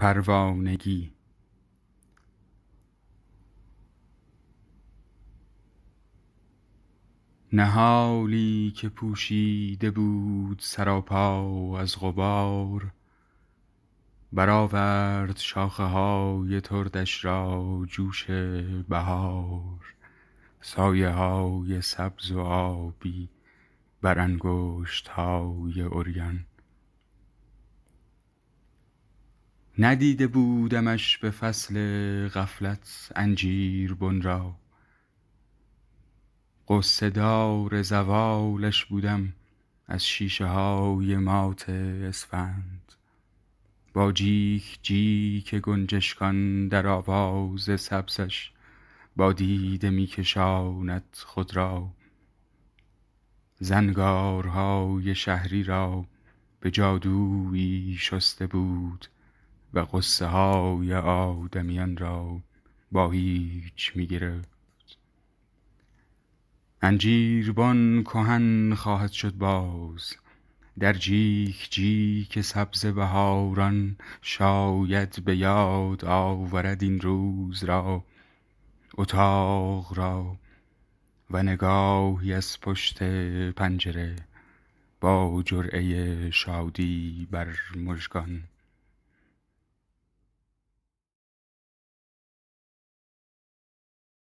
پروانگی نهالی که پوشیده بود سراپا از غبار برآورد شاخه های تردش را جوش بهار سایه های سبز و آبی بر انگشت های اوریان ندیده بودمش به فصل غفلت انجیر را قصدار زوالش بودم از شیشه های مات اسفند با جیک جیک گنجشکان در آواز سبزش با دیده میکشاند خود را زنگارهای شهری را به جادویی شسته بود و قصه های آدمیان را با هیچ می گرفت انجیربان کهن خواهد شد باز در جیک جیک سبز بهاران شاید به یاد آورد این روز را اتاق را و نگاهی از پشت پنجره با جرعه شادی بر مژگان